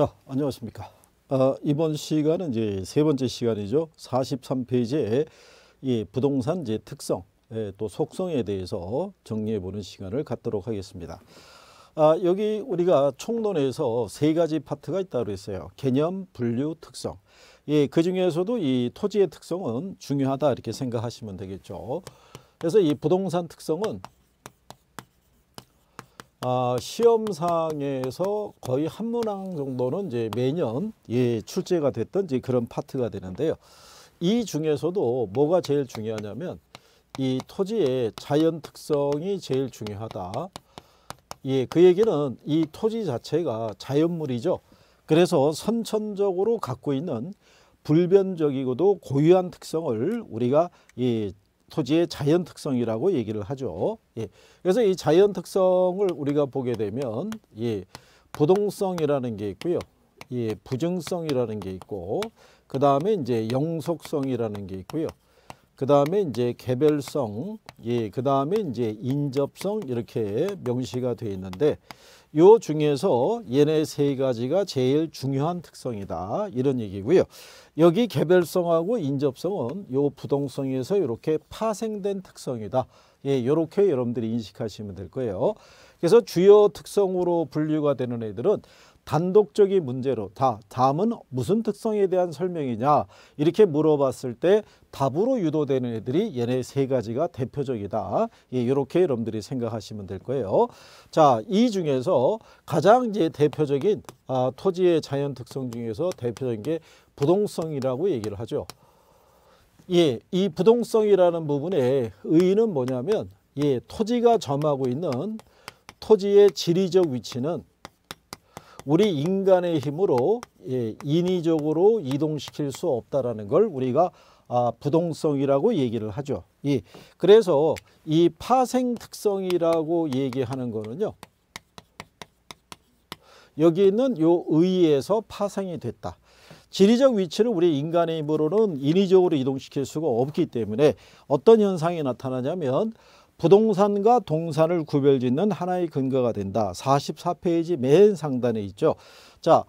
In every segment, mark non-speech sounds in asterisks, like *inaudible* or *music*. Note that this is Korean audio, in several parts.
자, 안녕하십니까. 어, 이번 시간은 이제 세 번째 시간이죠. 43페이지에 이 부동산 제 특성, 예, 또 속성에 대해서 정리해 보는 시간을 갖도록 하겠습니다. 아, 여기 우리가 총론에서 세 가지 파트가 있다고 했어요. 개념, 분류, 특성. 예, 그 중에서도 이 토지의 특성은 중요하다 이렇게 생각하시면 되겠죠. 그래서 이 부동산 특성은 아, 시험상에서 거의 한 문항 정도는 이제 매년 예, 출제가 됐던 이제 그런 파트가 되는데요. 이 중에서도 뭐가 제일 중요하냐면 이 토지의 자연 특성이 제일 중요하다. 예, 그 얘기는 이 토지 자체가 자연물이죠. 그래서 선천적으로 갖고 있는 불변적이고도 고유한 특성을 우리가 이 예, 토지의 자연 특성이라고 얘기를 하죠. 예. 그래서 이 자연 특성을 우리가 보게 되면 예. 부동성이라는 게 있고요. 예, 부증성이라는게 있고 그 다음에 이제 영속성이라는 게 있고요. 그 다음에 이제 개별성, 예, 그 다음에 이제 인접성 이렇게 명시가 돼 있는데 요 중에서 얘네 세 가지가 제일 중요한 특성이다 이런 얘기고요. 여기 개별성하고 인접성은 요 부동성에서 이렇게 파생된 특성이다. 예, 이렇게 여러분들이 인식하시면 될 거예요. 그래서 주요 특성으로 분류가 되는 애들은 단독적인 문제로 다다음은 무슨 특성에 대한 설명이냐 이렇게 물어봤을 때 답으로 유도되는 애들이 얘네 세 가지가 대표적이다. 예, 이렇게 여러분들이 생각하시면 될 거예요. 자, 이 중에서 가장 이제 대표적인 아, 토지의 자연 특성 중에서 대표적인 게 부동성이라고 얘기를 하죠. 예, 이 부동성이라는 부분의 의의는 뭐냐면 예, 토지가 점하고 있는 토지의 지리적 위치는 우리 인간의 힘으로 예, 인위적으로 이동시킬 수 없다라는 걸 우리가 아, 부동성이라고 얘기를 하죠. 예, 그래서 이 파생 특성이라고 얘기하는 거는요. 여기 있는 요 의에서 파생이 됐다. 지리적 위치를 우리 인간의 힘으로는 인위적으로 이동시킬 수가 없기 때문에 어떤 현상이 나타나냐면 부동산과 동산을 구별짓는 하나의 근거가 된다. 44페이지 맨 상단에 있죠. 자,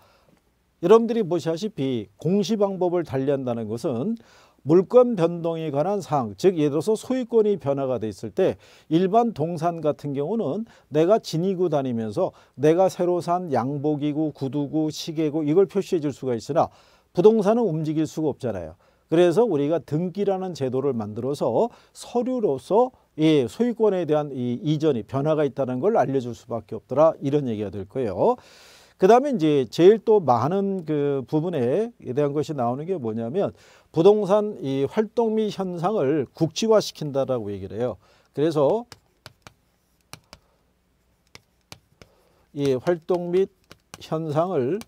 여러분들이 보시다시피 공시 방법을 달리한다는 것은 물권 변동에 관한 사항, 즉 예를 들어서 소유권이 변화가 돼 있을 때 일반 동산 같은 경우는 내가 지니고 다니면서 내가 새로 산 양복이고 구두고 시계고 이걸 표시해 줄 수가 있으나 부동산은 움직일 수가 없잖아요. 그래서 우리가 등기라는 제도를 만들어서 서류로서 이 소유권에 대한 이 이전이 변화가 있다는 걸 알려줄 수밖에 없더라 이런 얘기가 될 거예요. 그다음에 이제 제일 또 많은 그 부분에 대한 것이 나오는 게 뭐냐면 부동산 이 활동 및 현상을 국지화시킨다라고 얘기를 해요. 그래서 이 활동 및 현상을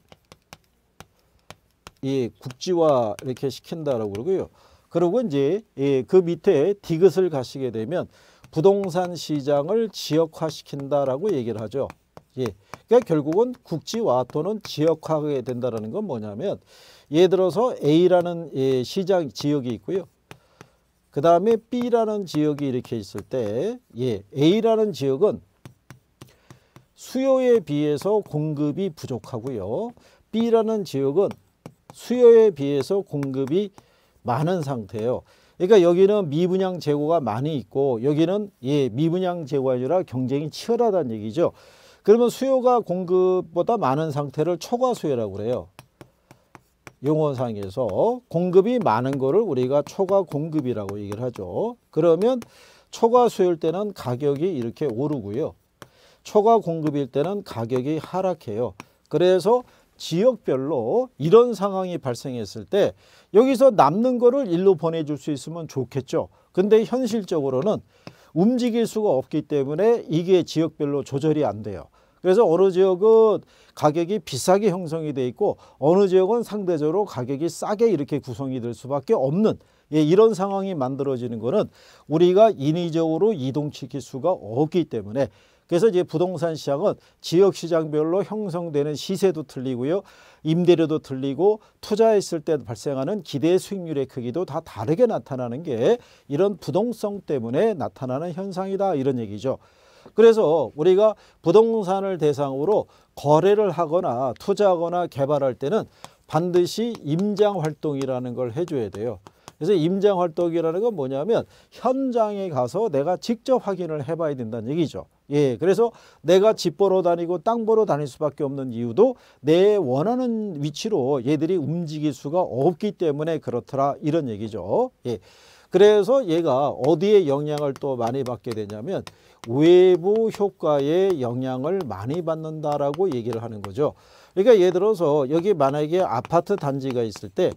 이 국지화 이렇게 시킨다라고 그러고요. 그리고 이제 예, 그 밑에 디귿을 가시게 되면 부동산 시장을 지역화시킨다라고 얘기를 하죠. 예. 그러니까 결국은 국지와 또는 지역화가 된다는 건 뭐냐면 예를 들어서 A라는 예, 시장 지역이 있고요. 그 다음에 B라는 지역이 이렇게 있을 때 예, A라는 지역은 수요에 비해서 공급이 부족하고요. B라는 지역은 수요에 비해서 공급이 많은 상태예요. 그러니까 여기는 미분양 재고가 많이 있고 여기는 예 미분양 재고가 아니라 경쟁이 치열하다는 얘기죠. 그러면 수요가 공급보다 많은 상태를 초과 수요라고 그래요. 용어상에서 공급이 많은 거를 우리가 초과 공급이라고 얘기를 하죠. 그러면 초과 수요일 때는 가격이 이렇게 오르고요. 초과 공급일 때는 가격이 하락해요. 그래서 지역별로 이런 상황이 발생했을 때 여기서 남는 거를 일로 보내줄 수 있으면 좋겠죠. 근데 현실적으로는 움직일 수가 없기 때문에 이게 지역별로 조절이 안 돼요. 그래서 어느 지역은 가격이 비싸게 형성이 돼 있고 어느 지역은 상대적으로 가격이 싸게 이렇게 구성이 될 수밖에 없는 예, 이런 상황이 만들어지는 거는 우리가 인위적으로 이동시킬 수가 없기 때문에 그래서 이제 부동산 시장은 지역 시장별로 형성되는 시세도 틀리고요. 임대료도 틀리고 투자했을 때 발생하는 기대 수익률의 크기도 다 다르게 나타나는 게 이런 부동성 때문에 나타나는 현상이다 이런 얘기죠. 그래서 우리가 부동산을 대상으로 거래를 하거나 투자하거나 개발할 때는 반드시 임장활동이라는 걸 해줘야 돼요. 그래서 임장활동이라는 건 뭐냐면 현장에 가서 내가 직접 확인을 해봐야 된다는 얘기죠. 예, 그래서 내가 집 보러 다니고 땅 보러 다닐 수밖에 없는 이유도 내 원하는 위치로 얘들이 움직일 수가 없기 때문에 그렇더라 이런 얘기죠. 예. 그래서 얘가 어디에 영향을 또 많이 받게 되냐면 외부 효과에 영향을 많이 받는다라고 얘기를 하는 거죠. 그러니까 예를 들어서 여기 만약에 아파트 단지가 있을 때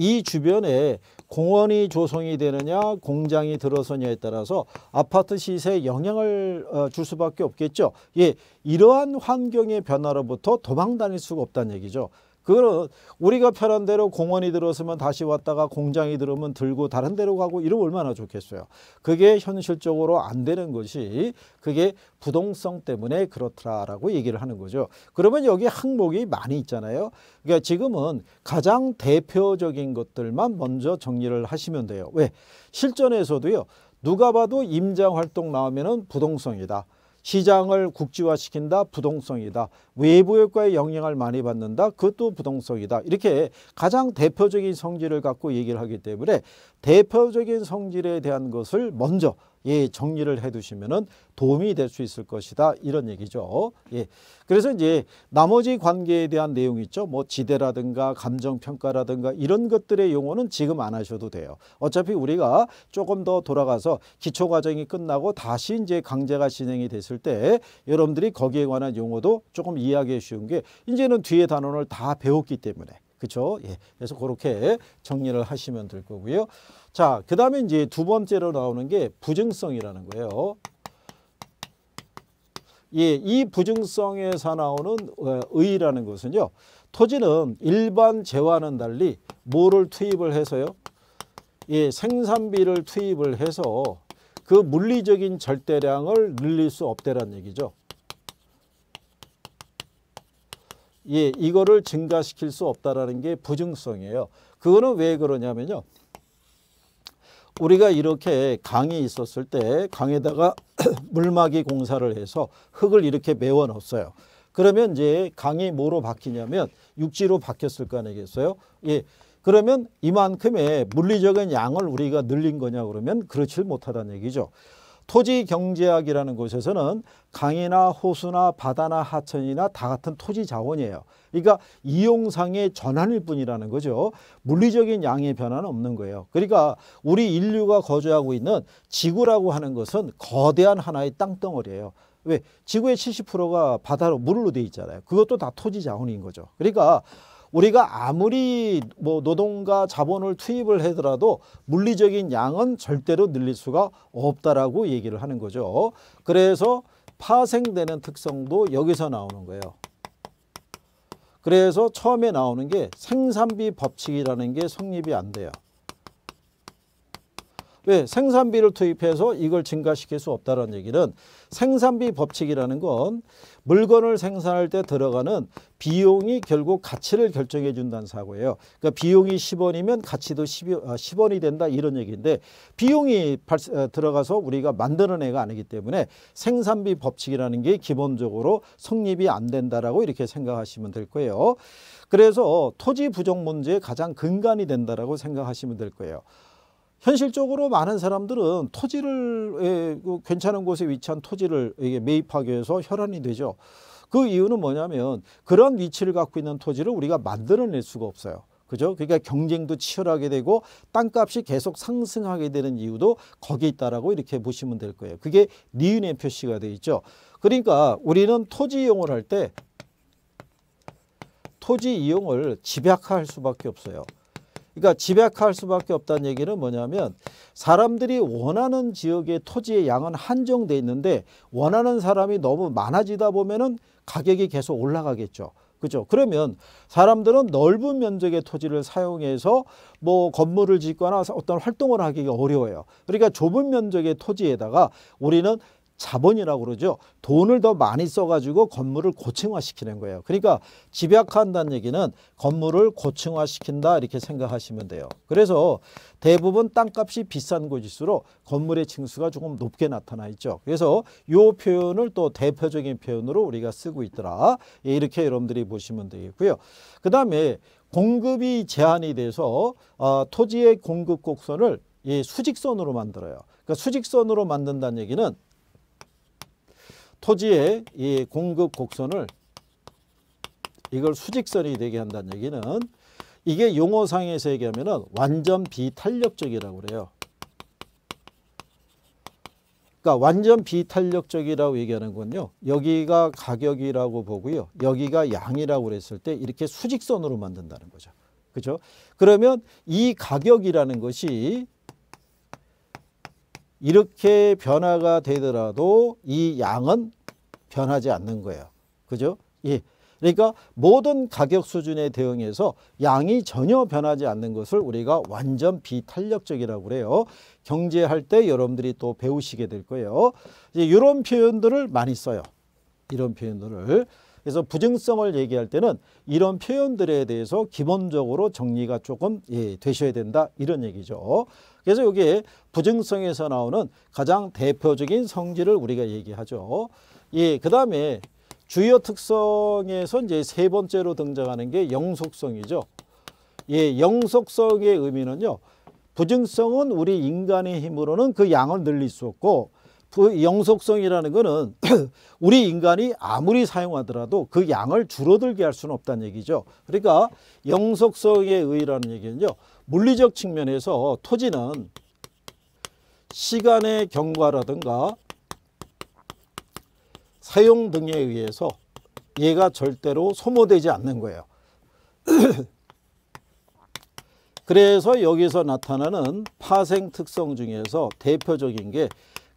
이 주변에 공원이 조성이 되느냐 공장이 들어서냐에 따라서 아파트 시세에 영향을 어, 줄 수밖에 없겠죠. 예, 이러한 환경의 변화로부터 도망 다닐 수가 없다는 얘기죠. 그거는 우리가 편한 대로 공원이 들어서면 다시 왔다가 공장이 들어오면 들고 다른 데로 가고 이러면 얼마나 좋겠어요. 그게 현실적으로 안 되는 것이 그게 부동성 때문에 그렇더라라고 얘기를 하는 거죠. 그러면 여기 항목이 많이 있잖아요. 그러니까 지금은 가장 대표적인 것들만 먼저 정리를 하시면 돼요. 왜? 실전에서도요. 누가 봐도 임장활동 나오면 은 부동성이다. 시장을 국지화시킨다. 부동성이다. 외부효과에 영향을 많이 받는다. 그것도 부동성이다. 이렇게 가장 대표적인 성질을 갖고 얘기를 하기 때문에 대표적인 성질에 대한 것을 먼저 예, 정리를 해 두시면은 도움이 될 수 있을 것이다. 이런 얘기죠. 예. 그래서 이제 나머지 관계에 대한 내용 있죠. 뭐 지대라든가 감정평가라든가 이런 것들의 용어는 지금 안 하셔도 돼요. 어차피 우리가 조금 더 돌아가서 기초과정이 끝나고 다시 이제 강제가 진행이 됐을 때 여러분들이 거기에 관한 용어도 조금 이해하기 쉬운 게 이제는 뒤에 단원을 다 배웠기 때문에 그렇죠? 예. 그래서 그렇게 정리를 하시면 될 거고요. 자, 그다음에 이제 두 번째로 나오는 게 부증성이라는 거예요. 예, 이 부증성에서 나오는 어, 의라는 것은요. 토지는 일반 재화는 달리 뭐를 투입을 해서요? 예, 생산비를 투입을 해서 그 물리적인 절대량을 늘릴 수 없대란 얘기죠. 예, 이거를 증가시킬 수 없다라는 게 부증성이에요. 그거는 왜 그러냐면요. 우리가 이렇게 강이 있었을 때 강에다가 *clears throat* 물막이 공사를 해서 흙을 이렇게 메워 넣었어요. 그러면 이제 강이 뭐로 바뀌냐면 육지로 바뀌었을 거 아니겠어요? 예. 그러면 이만큼의 물리적인 양을 우리가 늘린 거냐 그러면 그렇지 못하다는 얘기죠. 토지 경제학이라는 곳에서는 강이나 호수나 바다나 하천이나 다 같은 토지 자원이에요. 그러니까 이용상의 전환일 뿐이라는 거죠. 물리적인 양의 변화는 없는 거예요. 그러니까 우리 인류가 거주하고 있는 지구라고 하는 것은 거대한 하나의 땅덩어리예요. 왜? 지구의 70%가 바다로 물로 돼 있잖아요. 그것도 다 토지 자원인 거죠. 그러니까 우리가 아무리 뭐 노동과 자본을 투입을 하더라도 물리적인 양은 절대로 늘릴 수가 없다라고 얘기를 하는 거죠. 그래서 파생되는 특성도 여기서 나오는 거예요. 그래서 처음에 나오는 게 생산비 법칙이라는 게 성립이 안 돼요. 왜? 생산비를 투입해서 이걸 증가시킬 수 없다는 얘기는 생산비 법칙이라는 건 물건을 생산할 때 들어가는 비용이 결국 가치를 결정해 준다는 사고예요. 그러니까 비용이 10원이면 가치도 10, 어, 원이 된다 이런 얘기인데 비용이 어, 들어가서 우리가 만드는 애가 아니기 때문에 생산비 법칙이라는 게 기본적으로 성립이 안 된다라고 이렇게 생각하시면 될 거예요. 그래서 토지 부족 문제의 가장 근간이 된다라고 생각하시면 될 거예요. 현실적으로 많은 사람들은 토지를 예, 그 괜찮은 곳에 위치한 토지를 매입하기 위해서 혈안이 되죠. 그 이유는 뭐냐면 그런 위치를 갖고 있는 토지를 우리가 만들어낼 수가 없어요. 그죠? 그러니까 경쟁도 치열하게 되고 땅값이 계속 상승하게 되는 이유도 거기에 있다라고 이렇게 보시면 될 거예요. 그게 니은의 표시가 되어 있죠. 그러니까 우리는 토지 이용을 할 때 토지 이용을 집약화할 수밖에 없어요. 그러니까 집약할 수밖에 없다는 얘기는 뭐냐면 사람들이 원하는 지역의 토지의 양은 한정돼 있는데 원하는 사람이 너무 많아지다 보면은 가격이 계속 올라가겠죠. 그죠? 그러면 사람들은 넓은 면적의 토지를 사용해서 뭐 건물을 짓거나 어떤 활동을 하기가 어려워요. 그러니까 좁은 면적의 토지에다가 우리는 자본이라고 그러죠. 돈을 더 많이 써가지고 건물을 고층화시키는 거예요. 그러니까 집약한다는 얘기는 건물을 고층화시킨다 이렇게 생각하시면 돼요. 그래서 대부분 땅값이 비싼 곳일수록 건물의 층수가 조금 높게 나타나 있죠. 그래서 이 표현을 또 대표적인 표현으로 우리가 쓰고 있더라. 예, 이렇게 여러분들이 보시면 되겠고요. 그 다음에 공급이 제한이 돼서 아, 토지의 공급 곡선을 예, 수직선으로 만들어요. 그러니까 수직선으로 만든다는 얘기는 토지의 이 공급 곡선을 이걸 수직선이 되게 한다는 얘기는 이게 용어상에서 얘기하면 완전 비탄력적이라고 그래요. 그러니까 완전 비탄력적이라고 얘기하는 건요. 여기가 가격이라고 보고요. 여기가 양이라고 그랬을 때 이렇게 수직선으로 만든다는 거죠. 그죠? 그러면 이 가격이라는 것이 이렇게 변화가 되더라도 이 양은 변하지 않는 거예요. 그죠? 예. 그러니까 모든 가격 수준에 대응해서 양이 전혀 변하지 않는 것을 우리가 완전 비탄력적이라고 그래요. 경제할 때 여러분들이 또 배우시게 될 거예요. 이제 이런 표현들을 많이 써요. 이런 표현들을. 그래서 부정성을 얘기할 때는 이런 표현들에 대해서 기본적으로 정리가 조금 예, 되셔야 된다 이런 얘기죠. 그래서 여기에 부정성에서 나오는 가장 대표적인 성질을 우리가 얘기하죠. 예, 그 다음에 주요 특성에서 이제 세 번째로 등장하는 게 영속성이죠. 예, 영속성의 의미는요. 부증성은 우리 인간의 힘으로는 그 양을 늘릴 수 없고 그 영속성이라는 것은 *clears throat* 우리 인간이 아무리 사용하더라도 그 양을 줄어들게 할 수는 없다는 얘기죠. 그러니까 영속성의 의라는 얘기는요. 물리적 측면에서 토지는 시간의 경과라든가 사용 등에 의해서 얘가 절대로 소모되지 않는 거예요. *clears throat* 그래서 여기서 나타나는 파생 특성 중에서 대표적인 게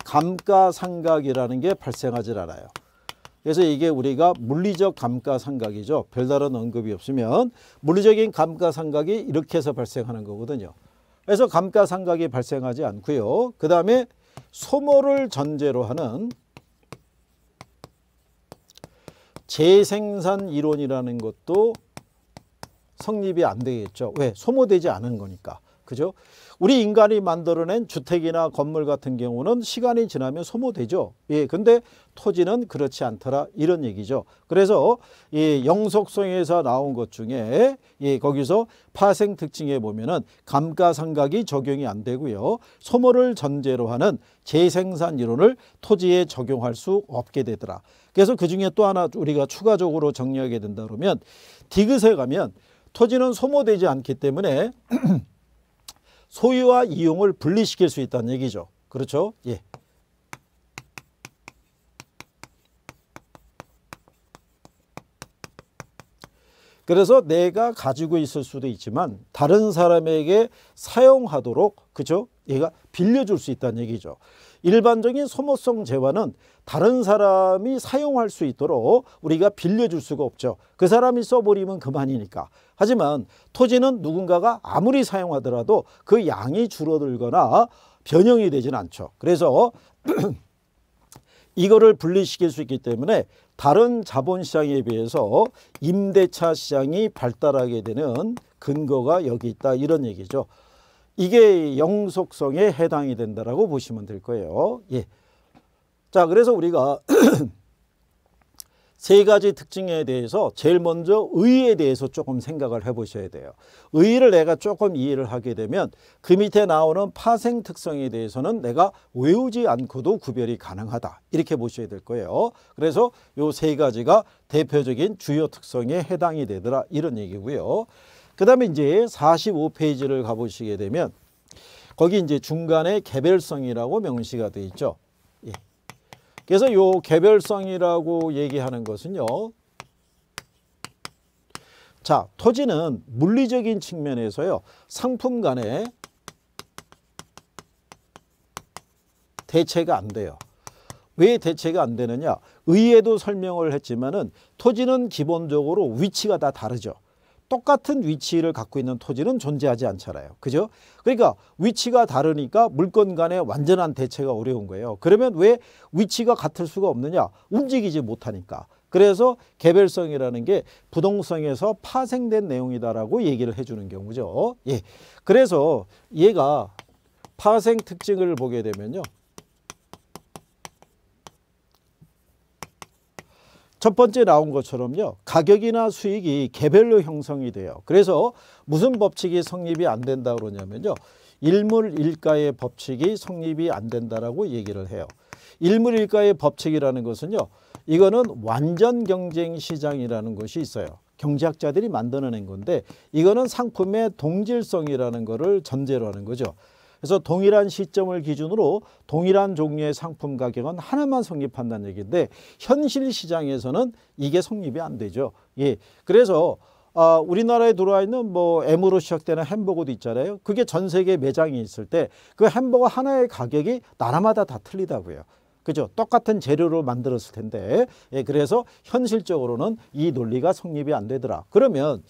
감가상각이라는 게 발생하지 않아요. 그래서 이게 우리가 물리적 감가상각이죠. 별다른 언급이 없으면 물리적인 감가상각이 이렇게 해서 발생하는 거거든요. 그래서 감가상각이 발생하지 않고요. 그 다음에 소모를 전제로 하는 재생산 이론이라는 것도 성립이 안 되겠죠. 왜? 소모되지 않은 거니까. 그죠? 우리 인간이 만들어낸 주택이나 건물 같은 경우는 시간이 지나면 소모되죠. 예, 근데 토지는 그렇지 않더라 이런 얘기죠. 그래서 이 영속성에서 나온 것 중에 예, 거기서 파생 특징에 보면은 감가상각이 적용이 안 되고요. 소모를 전제로 하는 재생산 이론을 토지에 적용할 수 없게 되더라. 그래서 그중에 또 하나 우리가 추가적으로 정리하게 된다 그러면 디귿에 가면 토지는 소모되지 않기 때문에 *clears throat* 소유와 이용을 분리시킬 수 있다는 얘기죠. 그렇죠? 예. 그래서 내가 가지고 있을 수도 있지만 다른 사람에게 사용하도록 그죠? 얘가 빌려줄 수 있다는 얘기죠. 일반적인 소모성 재화는 다른 사람이 사용할 수 있도록 우리가 빌려줄 수가 없죠. 그 사람이 써버리면 그만이니까. 하지만 토지는 누군가가 아무리 사용하더라도 그 양이 줄어들거나 변형이 되진 않죠. 그래서 *clears throat* 이거를 분리시킬 수 있기 때문에 다른 자본시장에 비해서 임대차 시장이 발달하게 되는 근거가 여기 있다 이런 얘기죠. 이게 영속성에 해당이 된다라고 보시면 될 거예요. 예. 자, 그래서 우리가 *clears throat* 세 가지 특징에 대해서 제일 먼저 의에 대해서 조금 생각을 해 보셔야 돼요. 의를 내가 조금 이해를 하게 되면 그 밑에 나오는 파생 특성에 대해서는 내가 외우지 않고도 구별이 가능하다. 이렇게 보셔야 될 거예요. 그래서 요 세 가지가 대표적인 주요 특성에 해당이 되더라 이런 얘기고요. 그 다음에 이제 45페이지를 가보시게 되면 거기 이제 중간에 개별성이라고 명시가 돼 있죠. 예. 그래서 요 개별성이라고 얘기하는 것은요. 자, 토지는 물리적인 측면에서요. 상품 간에 대체가 안 돼요. 왜 대체가 안 되느냐? 의에도 설명을 했지만은 토지는 기본적으로 위치가 다 다르죠. 똑같은 위치를 갖고 있는 토지는 존재하지 않잖아요. 그죠? 그러니까 위치가 다르니까 물건 간의 완전한 대체가 어려운 거예요. 그러면 왜 위치가 같을 수가 없느냐? 움직이지 못하니까. 그래서 개별성이라는 게 부동성에서 파생된 내용이다라고 얘기를 해주는 경우죠. 예. 그래서 얘가 파생 특징을 보게 되면요. 첫 번째 나온 것처럼요. 가격이나 수익이 개별로 형성이 돼요. 그래서 무슨 법칙이 성립이 안 된다고 그러냐면요. 일물일가의 법칙이 성립이 안 된다라고 얘기를 해요. 일물일가의 법칙이라는 것은요. 이거는 완전 경쟁 시장이라는 것이 있어요. 경제학자들이 만들어낸 건데 이거는 상품의 동질성이라는 것을 전제로 하는 거죠. 그래서 동일한 시점을 기준으로 동일한 종류의 상품 가격은 하나만 성립한다는 얘기인데 현실 시장에서는 이게 성립이 안 되죠. 예. 그래서 어, 우리나라에 들어와 있는 뭐 M으로 시작되는 햄버거도 있잖아요. 그게 전 세계 매장이 있을 때 그 햄버거 하나의 가격이 나라마다 다 틀리다고요. 그죠? 똑같은 재료로 만들었을 텐데. 예, 그래서 현실적으로는 이 논리가 성립이 안 되더라. 그러면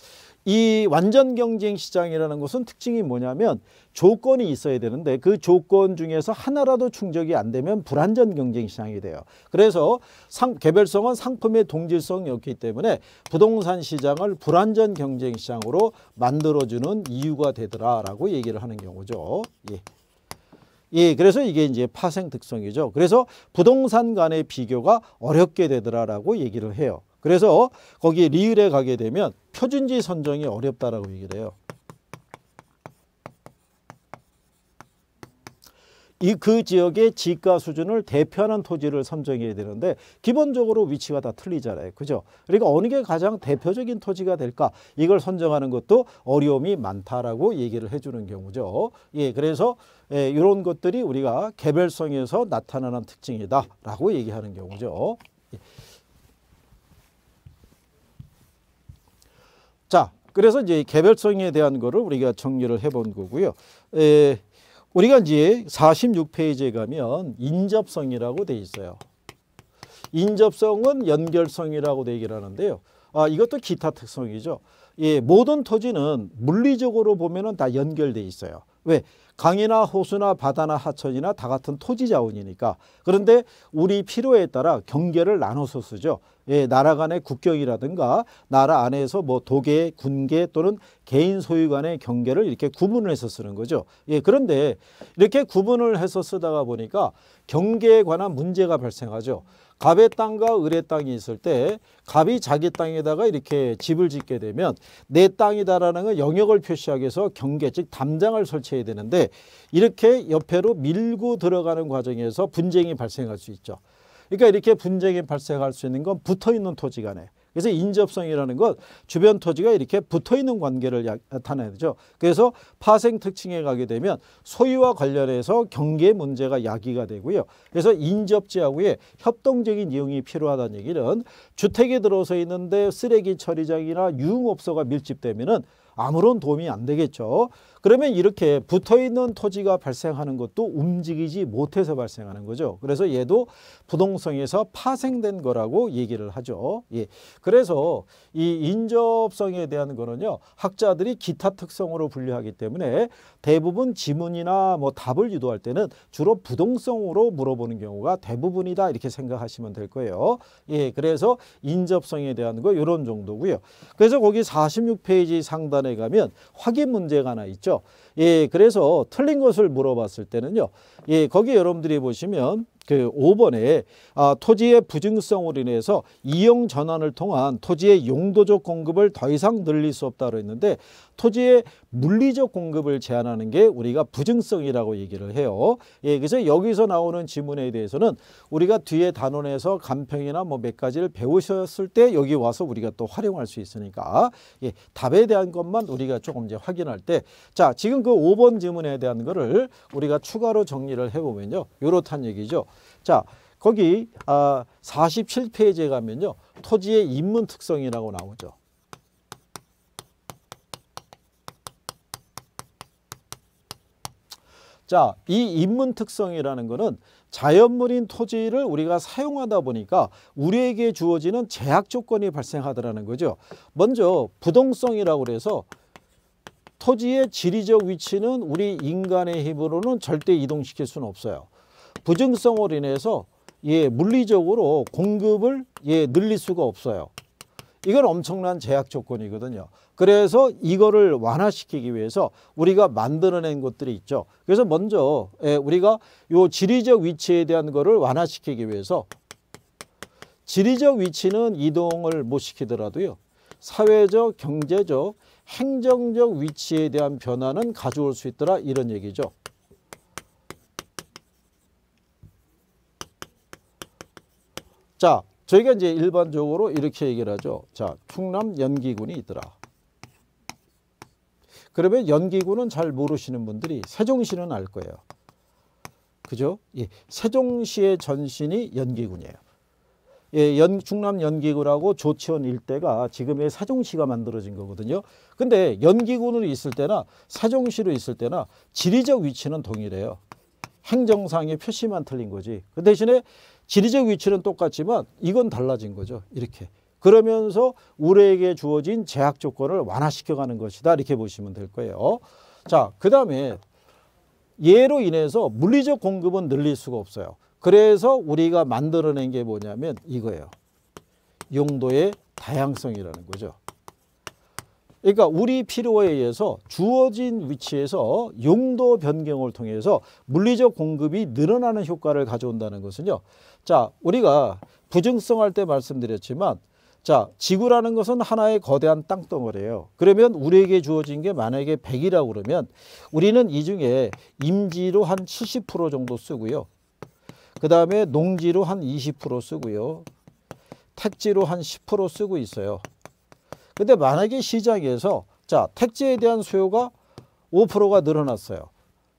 이 완전 경쟁 시장이라는 것은 특징이 뭐냐면 조건이 있어야 되는데 그 조건 중에서 하나라도 충족이 안 되면 불완전 경쟁 시장이 돼요. 그래서 상, 개별성은 상품의 동질성이 없기 때문에 부동산 시장을 불완전 경쟁 시장으로 만들어주는 이유가 되더라라고 얘기를 하는 경우죠. 예. 예, 그래서 이게 이제 파생 특성이죠. 그래서 부동산 간의 비교가 어렵게 되더라라고 얘기를 해요. 그래서 거기 리을에 가게 되면 표준지 선정이 어렵다라고 얘기를 해요. 이 그 지역의 지가 수준을 대표하는 토지를 선정해야 되는데 기본적으로 위치가 다 틀리잖아요. 그죠? 그러니까 어느 게 가장 대표적인 토지가 될까? 이걸 선정하는 것도 어려움이 많다라고 얘기를 해주는 경우죠. 예, 그래서 예, 이런 것들이 우리가 개별성에서 나타나는 특징이다라고 얘기하는 경우죠. 예. 자, 그래서 이제 개별성에 대한 거를 우리가 정리를 해 본 거고요. 에, 우리가 이제 46페이지에 가면 인접성이라고 돼 있어요. 인접성은 연결성이라고 되 얘기를 하는데요. 아, 이것도 기타 특성이죠. 예, 모든 토지는 물리적으로 보면다 연결돼 있어요. 왜? 강이나 호수나 바다나 하천이나 다 같은 토지 자원이니까 그런데 우리 필요에 따라 경계를 나눠서 쓰죠. 예, 나라 간의 국경이라든가 나라 안에서 뭐 도계, 군계 또는 개인 소유 간의 경계를 이렇게 구분을 해서 쓰는 거죠. 예, 그런데 이렇게 구분을 해서 쓰다가 보니까 경계에 관한 문제가 발생하죠. 갑의 땅과 을의 땅이 있을 때 갑이 자기 땅에다가 이렇게 집을 짓게 되면 내 땅이다라는 걸 영역을 표시하기 위해서 경계 즉 담장을 설치해야 되는데 이렇게 옆으로 밀고 들어가는 과정에서 분쟁이 발생할 수 있죠. 그러니까 이렇게 분쟁이 발생할 수 있는 건 붙어있는 토지 간에 그래서 인접성이라는 것 주변 토지가 이렇게 붙어있는 관계를 나타내죠. 그래서 파생 특징에 가게 되면 소유와 관련해서 경계 문제가 야기가 되고요. 그래서 인접지하고의 협동적인 이용이 필요하다는 얘기는 주택에 들어서 있는데 쓰레기 처리장이나 유흥업소가 밀집되면은 아무런 도움이 안 되겠죠. 그러면 이렇게 붙어있는 토지가 발생하는 것도 움직이지 못해서 발생하는 거죠. 그래서 얘도 부동성에서 파생된 거라고 얘기를 하죠. 예. 그래서 이 인접성에 대한 거는요. 학자들이 기타 특성으로 분류하기 때문에 대부분 지문이나 뭐 답을 유도할 때는 주로 부동성으로 물어보는 경우가 대부분이다 이렇게 생각하시면 될 거예요. 예. 그래서 인접성에 대한 거 이런 정도고요. 그래서 거기 46페이지 상단에 부분에 가면 확인 문제가 하나 있죠. 예, 그래서 틀린 것을 물어봤을 때는요. 예, 거기 여러분들이 보시면 그 5번에 아, 토지의 부증성으로 인해서 이용 전환을 통한 토지의 용도적 공급을 더 이상 늘릴 수 없다고 했는데 토지의 물리적 공급을 제한하는 게 우리가 부증성이라고 얘기를 해요. 예, 그래서 여기서 나오는 지문에 대해서는 우리가 뒤에 단원에서 간평이나 뭐 몇 가지를 배우셨을 때 여기 와서 우리가 또 활용할 수 있으니까 예, 답에 대한 것만 우리가 조금 이제 확인할 때 자, 지금 그 5번 지문에 대한 거를 우리가 추가로 정리를 해보면요. 요렇단 얘기죠. 자, 거기 아, 47페이지에 가면요. 토지의 입문 특성이라고 나오죠. 자, 이입문 특성이라는 것은 자연물인 토지를 우리가 사용하다 보니까 우리에게 주어지는 제약 조건이 발생하더라는 거죠. 먼저 부동성이라고 해서 토지의 지리적 위치는 우리 인간의 힘으로는 절대 이동시킬 수는 없어요. 부증성으로 인해서 예, 물리적으로 공급을 예, 늘릴 수가 없어요. 이건 엄청난 제약 조건이거든요. 그래서 이거를 완화시키기 위해서 우리가 만들어낸 것들이 있죠. 그래서 먼저 예, 우리가 요 지리적 위치에 대한 거를 완화시키기 위해서 지리적 위치는 이동을 못 시키더라도요. 사회적, 경제적, 행정적 위치에 대한 변화는 가져올 수 있더라 이런 얘기죠. 자, 저희가 이제 일반적으로 이렇게 얘기를 하죠. 자, 충남 연기군이 있더라. 그러면 연기군은 잘 모르시는 분들이 세종시는 알 거예요. 그죠? 예, 세종시의 전신이 연기군이에요. 예, 연, 충남 연기군하고 조치원 일대가 지금의 세종시가 만들어진 거거든요. 근데 연기군으로 있을 때나 세종시로 있을 때나 지리적 위치는 동일해요. 행정상의 표시만 틀린 거지. 그 대신에 지리적 위치는 똑같지만 이건 달라진 거죠. 이렇게. 그러면서 우리에게 주어진 제약 조건을 완화시켜가는 것이다. 이렇게 보시면 될 거예요. 자, 그 다음에 예로 인해서 물리적 공급은 늘릴 수가 없어요. 그래서 우리가 만들어낸 게 뭐냐면 이거예요. 용도의 다양성이라는 거죠. 그러니까 우리 필요에 의해서 주어진 위치에서 용도 변경을 통해서 물리적 공급이 늘어나는 효과를 가져온다는 것은요. 자, 우리가 부증성 할때 말씀드렸지만 자, 지구라는 것은 하나의 거대한 땅덩어리예요. 그러면 우리에게 주어진 게 만약에 100이라고 그러면 우리는 이 중에 임지로 한 70% 정도 쓰고요. 그 다음에 농지로 한 20% 쓰고요. 택지로 한 10% 쓰고 있어요. 근데 만약에 시장에서 자 택지에 대한 수요가 5%가 늘어났어요.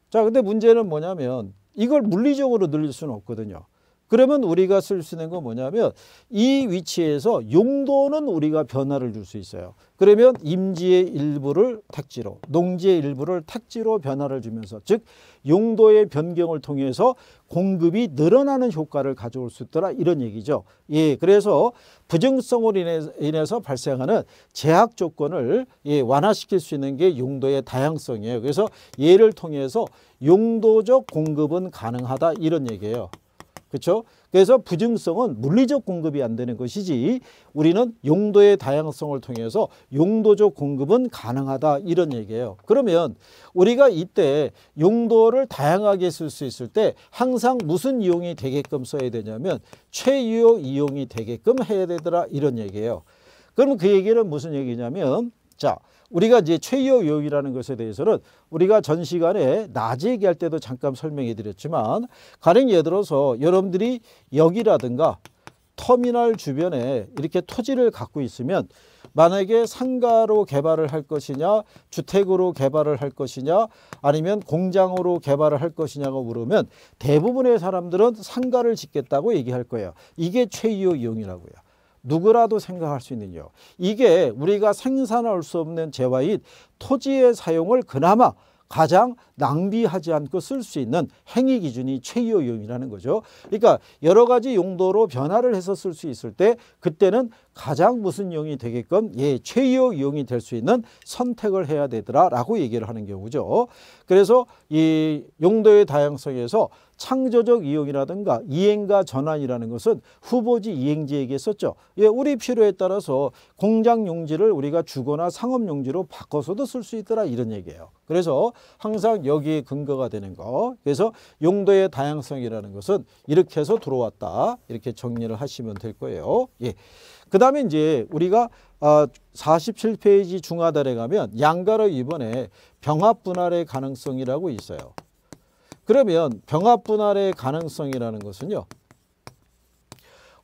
자 근데 문제는 뭐냐면 이걸 물리적으로 늘릴 수는 없거든요. 그러면 우리가 쓸 수 있는 건 뭐냐면 이 위치에서 용도는 우리가 변화를 줄 수 있어요. 그러면 임지의 일부를 택지로 농지의 일부를 택지로 변화를 주면서 즉 용도의 변경을 통해서 공급이 늘어나는 효과를 가져올 수 있더라 이런 얘기죠. 예, 그래서 부정성으로 인해서, 발생하는 제약 조건을 예, 완화시킬 수 있는 게 용도의 다양성이에요. 그래서 예를 통해서 용도적 공급은 가능하다 이런 얘기예요. 그렇죠? 그래서 부증성은 물리적 공급이 안 되는 것이지 우리는 용도의 다양성을 통해서 용도적 공급은 가능하다 이런 얘기예요. 그러면 우리가 이때 용도를 다양하게 쓸 수 있을 때 항상 무슨 이용이 되게끔 써야 되냐면 최유효 이용이 되게끔 해야 되더라 이런 얘기예요. 그럼 그 얘기는 무슨 얘기냐면 자 우리가 이제 최여 요율이라는 것에 대해서는 우리가 전 시간에 낮에 얘기할 때도 잠깐 설명해 드렸지만 가령 예를 들어서 여러분들이 역이라든가 터미널 주변에 이렇게 토지를 갖고 있으면 만약에 상가로 개발을 할 것이냐 주택으로 개발을 할 것이냐 아니면 공장으로 개발을 할 것이냐고 물으면 대부분의 사람들은 상가를 짓겠다고 얘기할 거예요. 이게 최유용이라고요 누구라도 생각할 수 있는 요 이게 우리가 생산할 수 없는 재화인 토지의 사용을 그나마 가장 낭비하지 않고 쓸 수 있는 행위 기준이 최유용이라는 거죠. 그러니까 여러 가지 용도로 변화를 해서 쓸 수 있을 때 그때는 가장 무슨 용이 되게끔 예 최요 용이 될 수 있는 선택을 해야 되더라라고 얘기를 하는 경우죠. 그래서 이 용도의 다양성에서 창조적 이용이라든가 이행과 전환이라는 것은 후보지 이행지에게 썼죠. 예, 우리 필요에 따라서 공장 용지를 우리가 주거나 상업 용지로 바꿔서도 쓸 수 있더라 이런 얘기예요. 그래서 항상 여기에 근거가 되는 거. 그래서 용도의 다양성이라는 것은 이렇게 해서 들어왔다. 이렇게 정리를 하시면 될 거예요. 예. 그 다음에 이제 우리가 47페이지 어, 중하단에 가면 양가로 이번에 병합분할의 가능성이라고 있어요. 그러면 병합분할의 가능성이라는 것은요.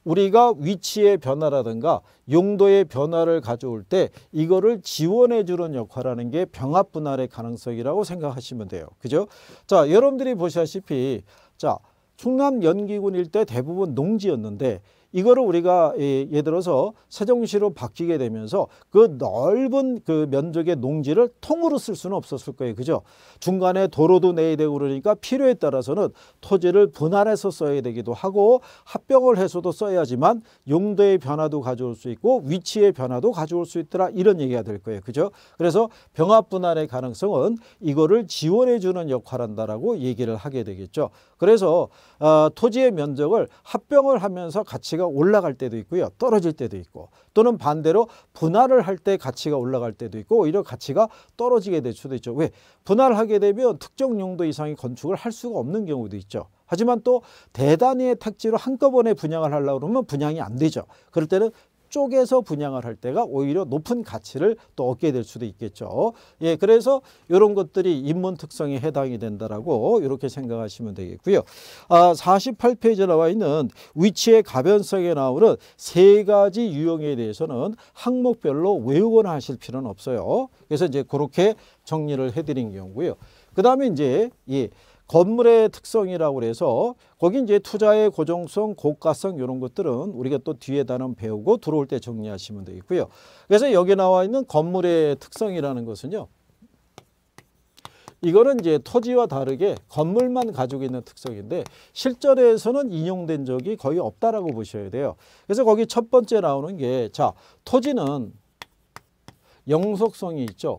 우리가 위치의 변화라든가 용도의 변화를 가져올 때 이거를 지원해 주는 역할하는 게 병합분할의 가능성이라고 생각하시면 돼요. 그죠? 자, 여러분들이 보시다시피 자, 충남 연기군일 때 대부분 농지였는데 이거를 우리가 예를 들어서 세종시로 바뀌게 되면서 그 넓은 그 면적의 농지를 통으로 쓸 수는 없었을 거예요. 그죠? 중간에 도로도 내야 되고 그러니까 필요에 따라서는 토지를 분할해서 써야 되기도 하고 합병을 해서도 써야지만 용도의 변화도 가져올 수 있고 위치의 변화도 가져올 수 있더라 이런 얘기가 될 거예요. 그죠? 그래서 병합 분할의 가능성은 이거를 지원해 주는 역할을 한다라고 얘기를 하게 되겠죠. 그래서 어, 토지의 면적을 합병을 하면서 가치가 올라갈 때도 있고요. 떨어질 때도 있고 또는 반대로 분할을 할 때 가치가 올라갈 때도 있고 오히려 가치가 떨어지게 될 수도 있죠. 왜? 분할하게 되면 특정 용도 이상의 건축을 할 수가 없는 경우도 있죠. 하지만 또 대단위의 택지로 한꺼번에 분양을 하려고 그러면 분양이 안 되죠. 그럴 때는 쪽에서 분양을 할 때가 오히려 높은 가치를 또 얻게 될 수도 있겠죠. 예, 그래서 이런 것들이 입문 특성에 해당이 된다라고 이렇게 생각하시면 되겠고요. 아, 48페이지에 나와 있는 위치의 가변성에 나오는 세 가지 유형에 대해서는 항목별로 외우거나 하실 필요는 없어요. 그래서 이제 그렇게 정리를 해드린 경우고요. 그 다음에 이제 예, 건물의 특성이라고 그래서 거기 이제 투자의 고정성, 고가성 이런 것들은 우리가 또 뒤에 다는 배우고 들어올 때 정리하시면 되겠고요. 그래서 여기 나와 있는 건물의 특성이라는 것은요. 이거는 이제 토지와 다르게 건물만 가지고 있는 특성인데 실전에서는 인용된 적이 거의 없다라고 보셔야 돼요. 그래서 거기 첫 번째 나오는 게 자, 토지는 영속성이 있죠.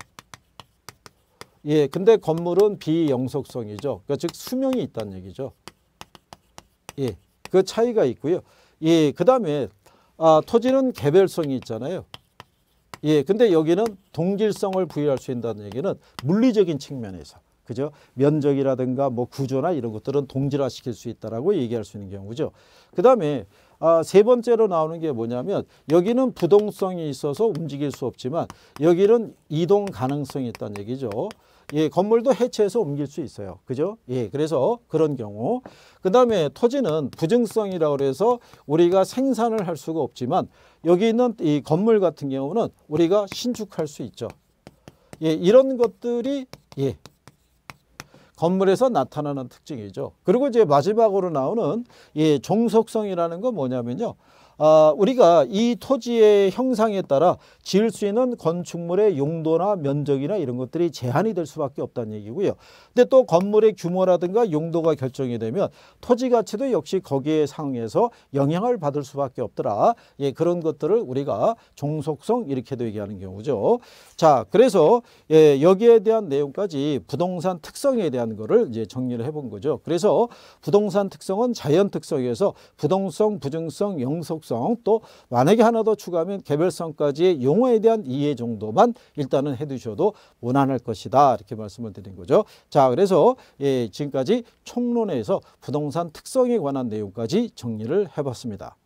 예, 근데 건물은 비영속성이죠. 그러니까 즉 수명이 있다는 얘기죠. 예, 그 차이가 있고요. 예, 그 다음에 아, 토지는 개별성이 있잖아요. 예, 근데 여기는 동질성을 부여할 수 있다는 얘기는 물리적인 측면에서 그죠? 면적이라든가 뭐 구조나 이런 것들은 동질화 시킬 수 있다라고 얘기할 수 있는 경우죠. 그 다음에 아, 세 번째로 나오는 게 뭐냐면 여기는 부동성이 있어서 움직일 수 없지만 여기는 이동 가능성이 있다는 얘기죠. 예, 건물도 해체해서 옮길 수 있어요. 그죠? 예, 그래서 그런 경우. 그 다음에 토지는 부증성이라고 해서 우리가 생산을 할 수가 없지만 여기 있는 이 건물 같은 경우는 우리가 신축할 수 있죠. 예, 이런 것들이 예, 건물에서 나타나는 특징이죠. 그리고 이제 마지막으로 나오는 예, 종속성이라는 건 뭐냐면요. 아, 우리가 이 토지의 형상에 따라 지을 수 있는 건축물의 용도나 면적이나 이런 것들이 제한이 될 수밖에 없다는 얘기고요. 근데 또 건물의 규모라든가 용도가 결정이 되면 토지 가치도 역시 거기에 상해서 영향을 받을 수밖에 없더라. 예, 그런 것들을 우리가 종속성 이렇게도 얘기하는 경우죠. 자, 그래서 예, 여기에 대한 내용까지 부동산 특성에 대한 거를 이제 정리를 해본 거죠. 그래서 부동산 특성은 자연 특성에서 부동성, 부증성, 영속성 속성 또 만약에 하나 더 추가하면 개별성까지 의 용어에 대한 이해 정도만 일단은 해두셔도 무난할 것이다 이렇게 말씀을 드린 거죠. 자 그래서 예, 지금까지 총론에서 부동산 특성에 관한 내용까지 정리를 해봤습니다.